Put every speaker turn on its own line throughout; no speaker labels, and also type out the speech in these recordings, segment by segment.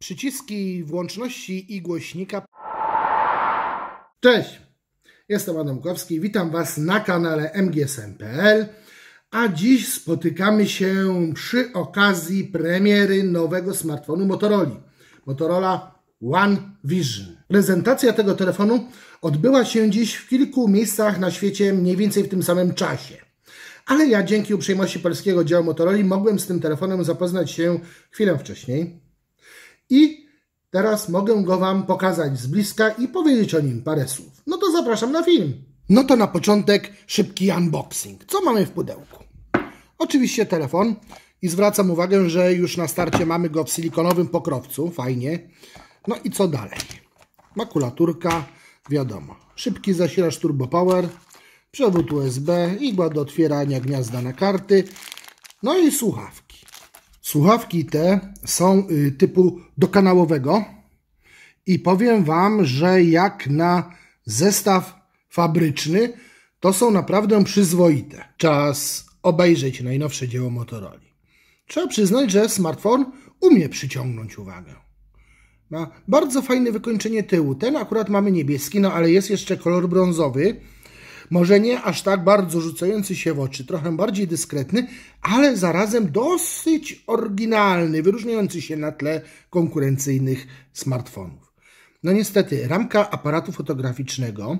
Przyciski włączności i głośnika. Cześć, jestem Adam Kowski, witam Was na kanale mgsm.pl, a dziś spotykamy się przy okazji premiery nowego smartfonu Motorola. Motorola One Vision. Prezentacja tego telefonu odbyła się dziś w kilku miejscach na świecie mniej więcej w tym samym czasie. Ale ja dzięki uprzejmości polskiego działu Motorola mogłem z tym telefonem zapoznać się chwilę wcześniej i teraz mogę go Wam pokazać z bliska i powiedzieć o nim parę słów. No to zapraszam na film. No to na początek szybki unboxing. Co mamy w pudełku? Oczywiście telefon i zwracam uwagę, że już na starcie mamy go w silikonowym pokrowcu, fajnie. No i co dalej? Makulaturka, wiadomo. Szybki zasilacz Turbo Power, przewód USB, igła do otwierania gniazda na karty, no i słuchawki. Słuchawki te są y, typu dokanałowego i powiem Wam, że jak na zestaw fabryczny, to są naprawdę przyzwoite. Czas obejrzeć najnowsze dzieło Motorola. Trzeba przyznać, że smartfon umie przyciągnąć uwagę. Ma bardzo fajne wykończenie tyłu. Ten akurat mamy niebieski, no ale jest jeszcze kolor brązowy. Może nie aż tak bardzo rzucający się w oczy, trochę bardziej dyskretny, ale zarazem dosyć oryginalny, wyróżniający się na tle konkurencyjnych smartfonów. No niestety, ramka aparatu fotograficznego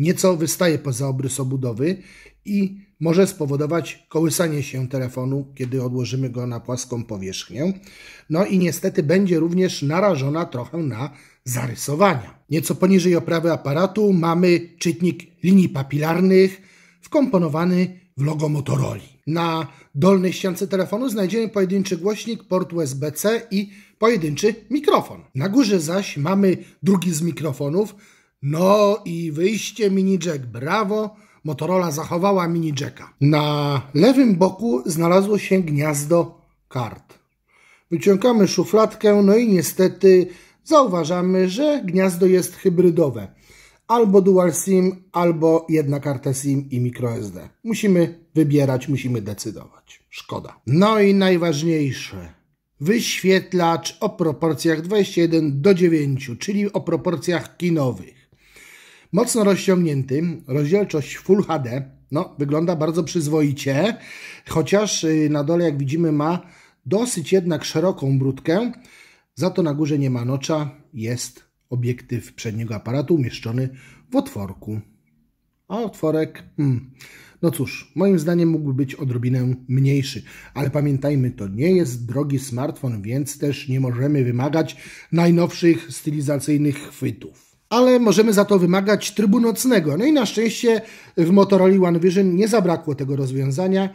nieco wystaje poza obrys obudowy i może spowodować kołysanie się telefonu, kiedy odłożymy go na płaską powierzchnię. No i niestety będzie również narażona trochę na zarysowania. Nieco poniżej oprawy aparatu mamy czytnik linii papilarnych wkomponowany w logo Motorola. Na dolnej ściance telefonu znajdziemy pojedynczy głośnik, port USB-C i pojedynczy mikrofon. Na górze zaś mamy drugi z mikrofonów no i wyjście mini jack, brawo. Motorola zachowała mini jacka. Na lewym boku znalazło się gniazdo kart. Wyciągamy szufladkę, no i niestety zauważamy, że gniazdo jest hybrydowe. Albo dual SIM, albo jedna karta SIM i microSD. Musimy wybierać, musimy decydować. Szkoda. No i najważniejsze. Wyświetlacz o proporcjach 21 do 9, czyli o proporcjach kinowych. Mocno rozciągnięty, rozdzielczość Full HD, no wygląda bardzo przyzwoicie, chociaż y, na dole jak widzimy ma dosyć jednak szeroką brudkę, za to na górze nie ma nocza, jest obiektyw przedniego aparatu umieszczony w otworku. A otworek, hmm, no cóż, moim zdaniem mógłby być odrobinę mniejszy, ale pamiętajmy, to nie jest drogi smartfon, więc też nie możemy wymagać najnowszych stylizacyjnych chwytów ale możemy za to wymagać trybu nocnego. No i na szczęście w Motorola OneVision nie zabrakło tego rozwiązania.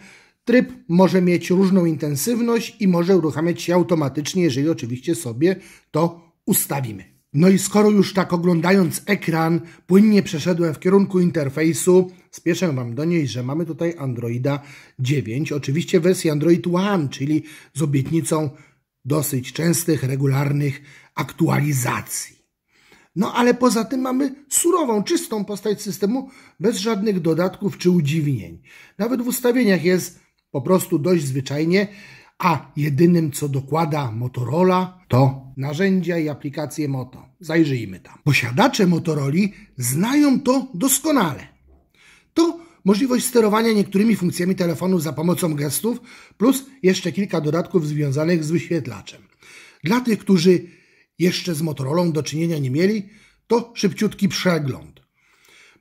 Tryb może mieć różną intensywność i może uruchamiać się automatycznie, jeżeli oczywiście sobie to ustawimy. No i skoro już tak oglądając ekran płynnie przeszedłem w kierunku interfejsu, spieszę Wam donieść, że mamy tutaj Androida 9, oczywiście wersji Android One, czyli z obietnicą dosyć częstych, regularnych aktualizacji. No ale poza tym mamy surową, czystą postać systemu bez żadnych dodatków czy udziwnień. Nawet w ustawieniach jest po prostu dość zwyczajnie, a jedynym co dokłada Motorola to narzędzia i aplikacje Moto. Zajrzyjmy tam. Posiadacze Motoroli znają to doskonale. To możliwość sterowania niektórymi funkcjami telefonu za pomocą gestów, plus jeszcze kilka dodatków związanych z wyświetlaczem. Dla tych, którzy jeszcze z Motorolą do czynienia nie mieli, to szybciutki przegląd.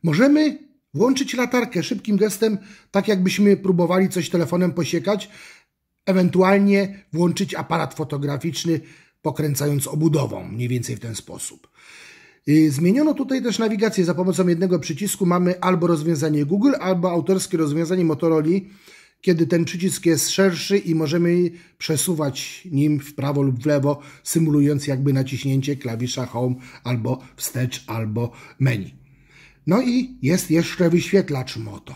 Możemy włączyć latarkę szybkim gestem, tak jakbyśmy próbowali coś telefonem posiekać, ewentualnie włączyć aparat fotograficzny, pokręcając obudową, mniej więcej w ten sposób. Y, zmieniono tutaj też nawigację za pomocą jednego przycisku. Mamy albo rozwiązanie Google, albo autorskie rozwiązanie Motorola kiedy ten przycisk jest szerszy i możemy przesuwać nim w prawo lub w lewo, symulując jakby naciśnięcie klawisza Home albo wstecz, albo menu. No i jest jeszcze wyświetlacz Moto.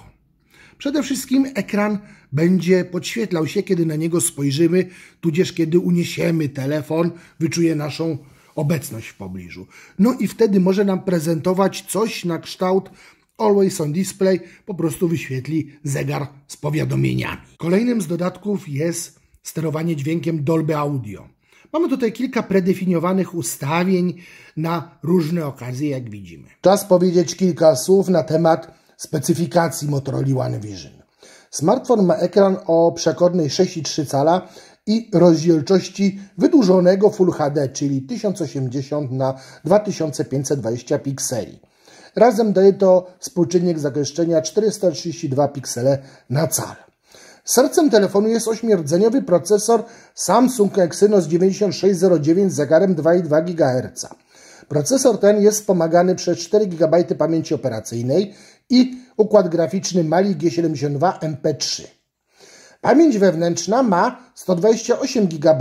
Przede wszystkim ekran będzie podświetlał się, kiedy na niego spojrzymy, tudzież kiedy uniesiemy telefon, wyczuje naszą obecność w pobliżu. No i wtedy może nam prezentować coś na kształt Always on Display po prostu wyświetli zegar z powiadomieniami. Kolejnym z dodatków jest sterowanie dźwiękiem Dolby Audio. Mamy tutaj kilka predefiniowanych ustawień na różne okazje, jak widzimy. Czas powiedzieć kilka słów na temat specyfikacji Motorola One Vision. Smartfon ma ekran o przekornej 6,3 cala i rozdzielczości wydłużonego Full HD, czyli 1080 na 2520 pikseli. Razem daje to współczynnik zagęszczenia 432 piksele na cal. Sercem telefonu jest ośmierdzeniowy procesor Samsung Exynos 9609 z zegarem 2,2 GHz. Procesor ten jest wspomagany przez 4 GB pamięci operacyjnej i układ graficzny Mali G72 MP3. Pamięć wewnętrzna ma 128 GB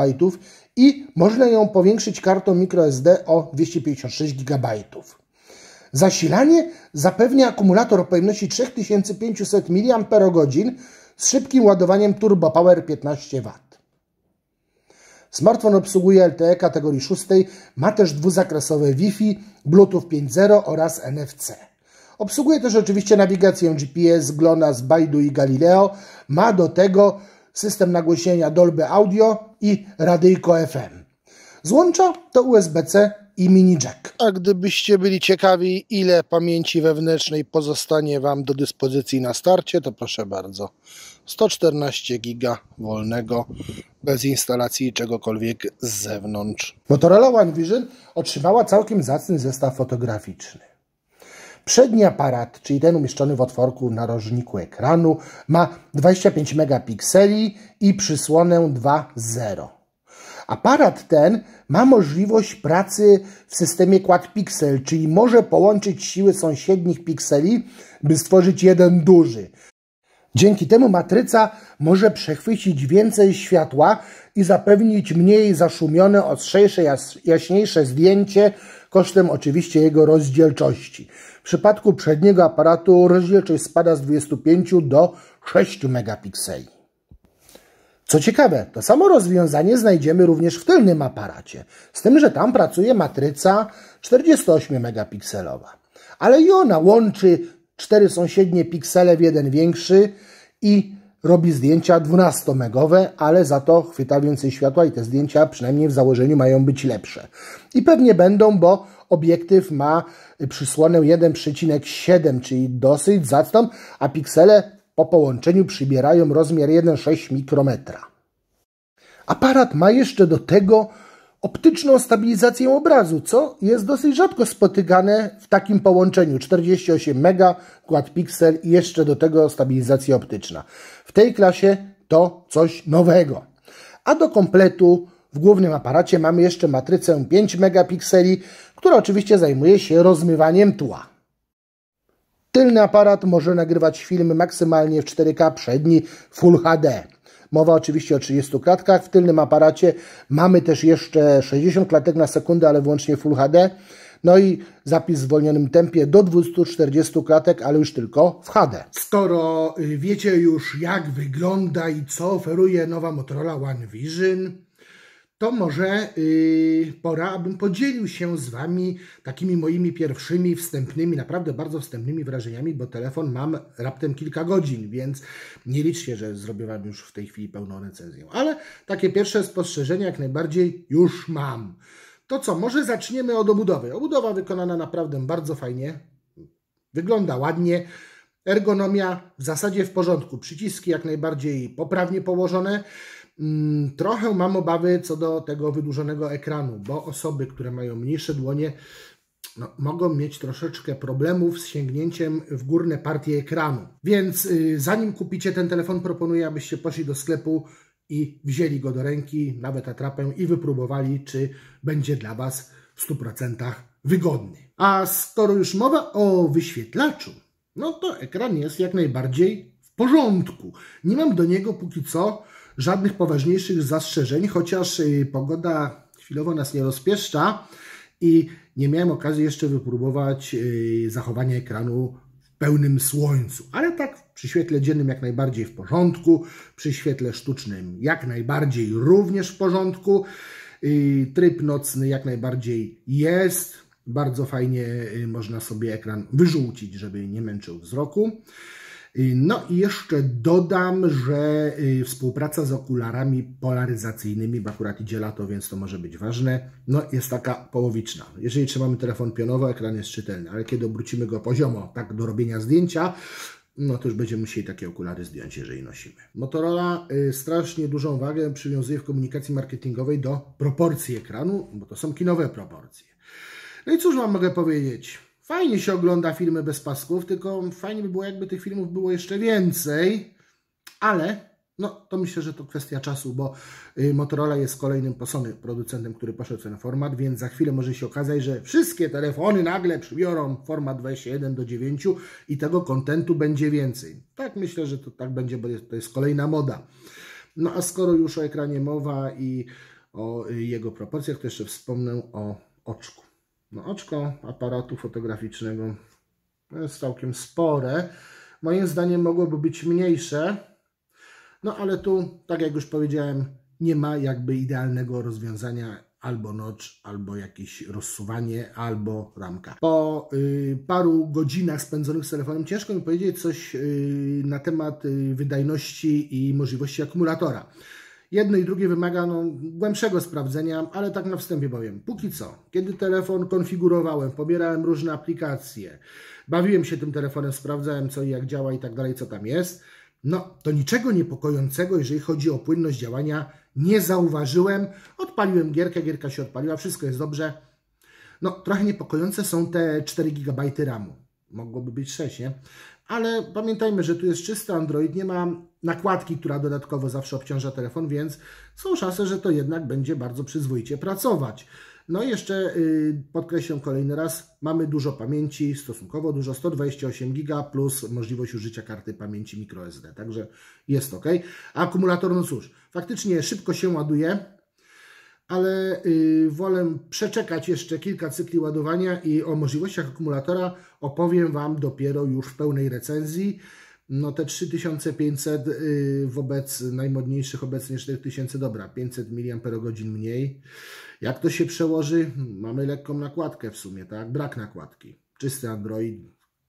i można ją powiększyć kartą microSD o 256 GB. Zasilanie zapewnia akumulator o pojemności 3500 mAh z szybkim ładowaniem Turbo Power 15W. Smartfon obsługuje LTE kategorii 6, ma też dwuzakresowe Wi-Fi, Bluetooth 5.0 oraz NFC. Obsługuje też oczywiście nawigację GPS, GLONASS, Baidu i Galileo. Ma do tego system nagłośnienia Dolby Audio i radyjko FM. Złącza to USB-C i mini jack. A gdybyście byli ciekawi, ile pamięci wewnętrznej pozostanie Wam do dyspozycji na starcie, to proszę bardzo. 114 giga wolnego, bez instalacji czegokolwiek z zewnątrz. Motorola One Vision otrzymała całkiem zacny zestaw fotograficzny. Przedni aparat, czyli ten umieszczony w otworku narożniku ekranu, ma 25 megapikseli i przysłonę 2.0. Aparat ten ma możliwość pracy w systemie Quad Pixel, czyli może połączyć siły sąsiednich pikseli, by stworzyć jeden duży. Dzięki temu matryca może przechwycić więcej światła i zapewnić mniej zaszumione, ostrzejsze, jaśniejsze zdjęcie, kosztem oczywiście jego rozdzielczości. W przypadku przedniego aparatu rozdzielczość spada z 25 do 6 megapikseli. Co ciekawe, to samo rozwiązanie znajdziemy również w tylnym aparacie, z tym, że tam pracuje matryca 48 megapikselowa. Ale i ona łączy cztery sąsiednie piksele w jeden większy i robi zdjęcia 12-megowe, ale za to chwyta więcej światła i te zdjęcia przynajmniej w założeniu mają być lepsze. I pewnie będą, bo obiektyw ma przysłonę 1,7, czyli dosyć zacną, a piksele po połączeniu przybierają rozmiar 1,6 mikrometra. Aparat ma jeszcze do tego optyczną stabilizację obrazu, co jest dosyć rzadko spotykane w takim połączeniu 48 mega, i jeszcze do tego stabilizacja optyczna. W tej klasie to coś nowego. A do kompletu w głównym aparacie mamy jeszcze matrycę 5 megapikseli, która oczywiście zajmuje się rozmywaniem tła. Tylny aparat może nagrywać filmy maksymalnie w 4K, przedni Full HD. Mowa oczywiście o 30 klatkach. W tylnym aparacie mamy też jeszcze 60 klatek na sekundę, ale wyłącznie Full HD. No i zapis w zwolnionym tempie do 240 klatek, ale już tylko w HD. Skoro y, wiecie już jak wygląda i co oferuje nowa Motorola One Vision, to może yy, pora, abym podzielił się z Wami takimi moimi pierwszymi, wstępnymi, naprawdę bardzo wstępnymi wrażeniami, bo telefon mam raptem kilka godzin, więc nie liczcie, że zrobię Wam już w tej chwili pełną recenzję. Ale takie pierwsze spostrzeżenia jak najbardziej już mam. To co, może zaczniemy od obudowy. Obudowa wykonana naprawdę bardzo fajnie, wygląda ładnie. Ergonomia w zasadzie w porządku, przyciski jak najbardziej poprawnie położone. Mm, trochę mam obawy co do tego wydłużonego ekranu, bo osoby, które mają mniejsze dłonie, no, mogą mieć troszeczkę problemów z sięgnięciem w górne partie ekranu. Więc yy, zanim kupicie ten telefon, proponuję, abyście poszli do sklepu i wzięli go do ręki, nawet atrapę i wypróbowali, czy będzie dla Was w 100% wygodny. A skoro już mowa o wyświetlaczu, no to ekran jest jak najbardziej w porządku. Nie mam do niego póki co żadnych poważniejszych zastrzeżeń, chociaż y, pogoda chwilowo nas nie rozpieszcza i nie miałem okazji jeszcze wypróbować y, zachowania ekranu w pełnym słońcu, ale tak przy świetle dziennym jak najbardziej w porządku, przy świetle sztucznym jak najbardziej również w porządku. Y, tryb nocny jak najbardziej jest. Bardzo fajnie można sobie ekran wyżółcić, żeby nie męczył wzroku. Y, no i jeszcze dodam, że y, współpraca z okularami polaryzacyjnymi, bo akurat idzie lato, więc to może być ważne, no jest taka połowiczna. Jeżeli trzymamy telefon pionowo, ekran jest czytelny, ale kiedy obrócimy go poziomo, tak do robienia zdjęcia, no to już będziemy musieli takie okulary zdjąć, jeżeli nosimy. Motorola y, strasznie dużą wagę przywiązuje w komunikacji marketingowej do proporcji ekranu, bo to są kinowe proporcje. No i cóż Wam mogę powiedzieć? Fajnie się ogląda filmy bez pasków, tylko fajnie by było, jakby tych filmów było jeszcze więcej, ale no to myślę, że to kwestia czasu, bo y, Motorola jest kolejnym posony producentem, który poszedł ten format, więc za chwilę może się okazać, że wszystkie telefony nagle przybiorą format 21 do 9 i tego kontentu będzie więcej. Tak myślę, że to tak będzie, bo to jest kolejna moda. No a skoro już o ekranie mowa i o y, jego proporcjach, to jeszcze wspomnę o oczku. No, oczko aparatu fotograficznego jest całkiem spore. Moim zdaniem mogłoby być mniejsze, no ale tu, tak jak już powiedziałem, nie ma jakby idealnego rozwiązania albo nocz, albo jakieś rozsuwanie, albo ramka. Po y, paru godzinach spędzonych z telefonem ciężko mi powiedzieć coś y, na temat y, wydajności i możliwości akumulatora. Jedno i drugie wymaga no, głębszego sprawdzenia, ale tak na wstępie powiem. Póki co, kiedy telefon konfigurowałem, pobierałem różne aplikacje, bawiłem się tym telefonem, sprawdzałem co i jak działa i tak dalej, co tam jest, no to niczego niepokojącego, jeżeli chodzi o płynność działania, nie zauważyłem. Odpaliłem gierkę, gierka się odpaliła, wszystko jest dobrze. No trochę niepokojące są te 4 GB RAMu. Mogłoby być 6, nie? ale pamiętajmy, że tu jest czysty Android, nie ma nakładki, która dodatkowo zawsze obciąża telefon, więc są szanse, że to jednak będzie bardzo przyzwoicie pracować. No i jeszcze y, podkreślam kolejny raz, mamy dużo pamięci, stosunkowo dużo, 128 GB plus możliwość użycia karty pamięci microSD, także jest ok. A akumulator, no cóż, faktycznie szybko się ładuje, ale y, wolę przeczekać jeszcze kilka cykli ładowania i o możliwościach akumulatora opowiem Wam dopiero już w pełnej recenzji. No te 3500 y, wobec najmodniejszych obecnie 4000, dobra, 500 mAh mniej. Jak to się przełoży? Mamy lekką nakładkę w sumie, tak? Brak nakładki. Czysty Android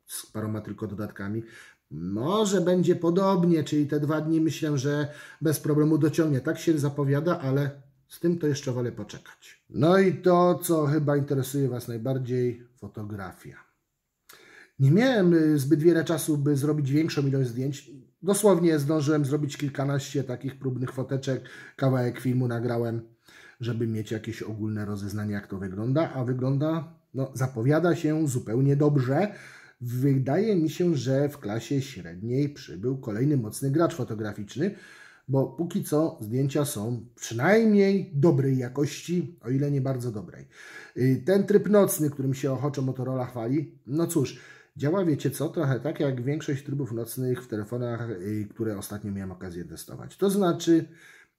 z paroma tylko dodatkami. Może będzie podobnie, czyli te dwa dni myślę, że bez problemu dociągnie. Tak się zapowiada, ale z tym to jeszcze wolę poczekać. No i to, co chyba interesuje Was najbardziej, fotografia. Nie miałem y, zbyt wiele czasu, by zrobić większą ilość zdjęć. Dosłownie zdążyłem zrobić kilkanaście takich próbnych foteczek. Kawałek filmu nagrałem, żeby mieć jakieś ogólne rozeznanie, jak to wygląda. A wygląda, no, zapowiada się zupełnie dobrze. Wydaje mi się, że w klasie średniej przybył kolejny mocny gracz fotograficzny bo póki co zdjęcia są przynajmniej dobrej jakości, o ile nie bardzo dobrej. Y, ten tryb nocny, którym się ochoczo Motorola chwali, no cóż, działa wiecie co, trochę tak jak większość trybów nocnych w telefonach, y, które ostatnio miałem okazję testować. To znaczy,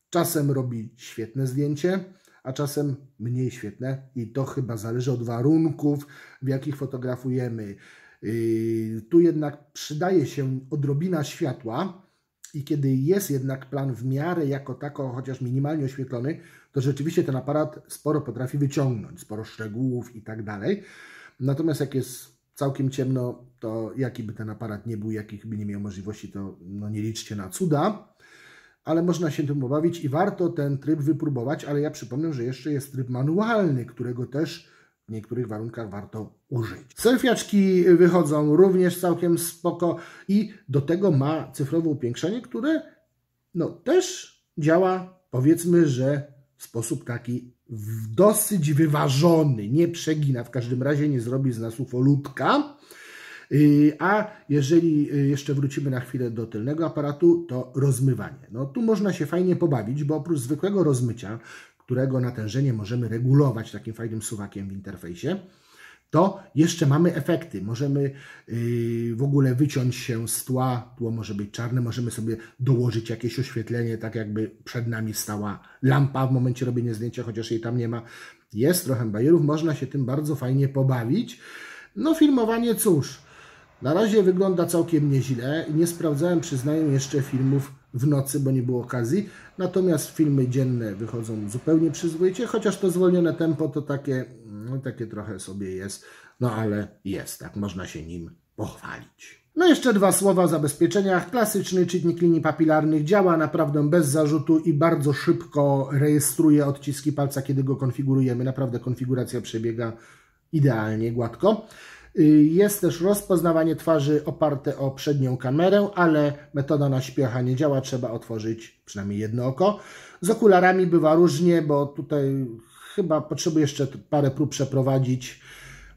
czasem robi świetne zdjęcie, a czasem mniej świetne i to chyba zależy od warunków, w jakich fotografujemy. Y, tu jednak przydaje się odrobina światła, i kiedy jest jednak plan w miarę jako tako, chociaż minimalnie oświetlony, to rzeczywiście ten aparat sporo potrafi wyciągnąć, sporo szczegółów i tak dalej. Natomiast jak jest całkiem ciemno, to jaki by ten aparat nie był, jakich by nie miał możliwości, to no nie liczcie na cuda. Ale można się tym obawić i warto ten tryb wypróbować, ale ja przypomnę, że jeszcze jest tryb manualny, którego też w niektórych warunkach warto użyć. Selfiaczki wychodzą również całkiem spoko i do tego ma cyfrowe upiększenie, które no, też działa powiedzmy, że w sposób taki dosyć wyważony, nie przegina, w każdym razie nie zrobi z nas ufolutka. Y, a jeżeli y, jeszcze wrócimy na chwilę do tylnego aparatu, to rozmywanie. No tu można się fajnie pobawić, bo oprócz zwykłego rozmycia którego natężenie możemy regulować takim fajnym suwakiem w interfejsie, to jeszcze mamy efekty. Możemy yy, w ogóle wyciąć się z tła, tło może być czarne, możemy sobie dołożyć jakieś oświetlenie, tak jakby przed nami stała lampa w momencie robienia zdjęcia, chociaż jej tam nie ma. Jest trochę bajerów, można się tym bardzo fajnie pobawić. No filmowanie cóż, na razie wygląda całkiem nieźle. Nie sprawdzałem, przyznaję, jeszcze filmów w nocy, bo nie było okazji. Natomiast filmy dzienne wychodzą zupełnie przyzwoicie, chociaż to zwolnione tempo to takie, no, takie trochę sobie jest, no ale jest, tak można się nim pochwalić. No jeszcze dwa słowa o zabezpieczeniach. Klasyczny czytnik linii papilarnych działa naprawdę bez zarzutu i bardzo szybko rejestruje odciski palca, kiedy go konfigurujemy. Naprawdę konfiguracja przebiega idealnie, gładko. Y, jest też rozpoznawanie twarzy oparte o przednią kamerę, ale metoda na śpiocha nie działa, trzeba otworzyć przynajmniej jedno oko. Z okularami bywa różnie, bo tutaj chyba potrzebuję jeszcze parę prób przeprowadzić,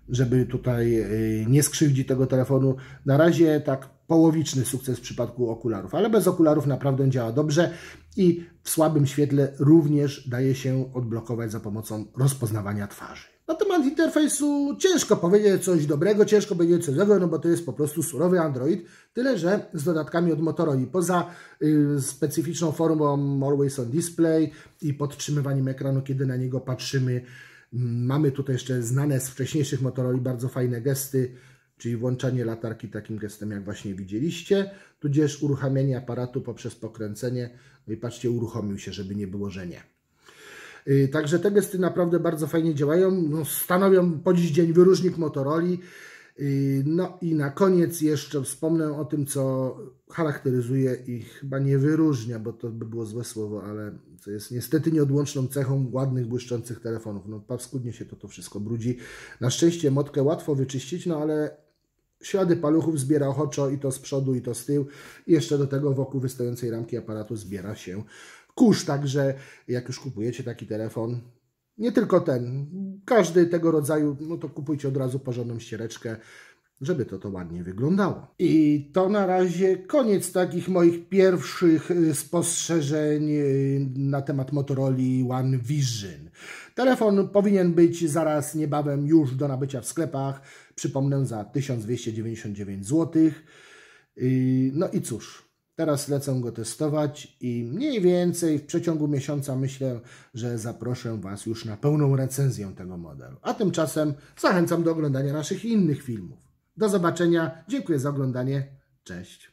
żeby tutaj y, nie skrzywdzić tego telefonu. Na razie tak połowiczny sukces w przypadku okularów, ale bez okularów naprawdę działa dobrze i w słabym świetle również daje się odblokować za pomocą rozpoznawania twarzy. Na temat interfejsu ciężko powiedzieć coś dobrego, ciężko powiedzieć coś złego, no bo to jest po prostu surowy Android, tyle że z dodatkami od Motorola. Poza y, specyficzną formą Always on Display i podtrzymywaniem ekranu, kiedy na niego patrzymy, mm, mamy tutaj jeszcze znane z wcześniejszych Motorola bardzo fajne gesty, czyli włączanie latarki takim gestem, jak właśnie widzieliście, tudzież uruchamianie aparatu poprzez pokręcenie. No i patrzcie, uruchomił się, żeby nie było, że nie. Y, także te gesty naprawdę bardzo fajnie działają. No, stanowią po dziś dzień wyróżnik Motorola. Y, no i na koniec jeszcze wspomnę o tym, co charakteryzuje i chyba nie wyróżnia, bo to by było złe słowo, ale co jest niestety nieodłączną cechą ładnych, błyszczących telefonów. No paskudnie się to, to wszystko brudzi. Na szczęście motkę łatwo wyczyścić, no ale ślady paluchów zbiera ochoczo i to z przodu, i to z tyłu. I jeszcze do tego wokół wystającej ramki aparatu zbiera się kurz. Także jak już kupujecie taki telefon, nie tylko ten, każdy tego rodzaju, no to kupujcie od razu porządną ściereczkę, żeby to to ładnie wyglądało. I to na razie koniec takich moich pierwszych y, spostrzeżeń y, na temat Motorola One Vision. Telefon powinien być zaraz niebawem już do nabycia w sklepach, przypomnę za 1299 zł. Y, no i cóż, Teraz lecę go testować i mniej więcej w przeciągu miesiąca myślę, że zaproszę Was już na pełną recenzję tego modelu. A tymczasem zachęcam do oglądania naszych innych filmów. Do zobaczenia, dziękuję za oglądanie, cześć.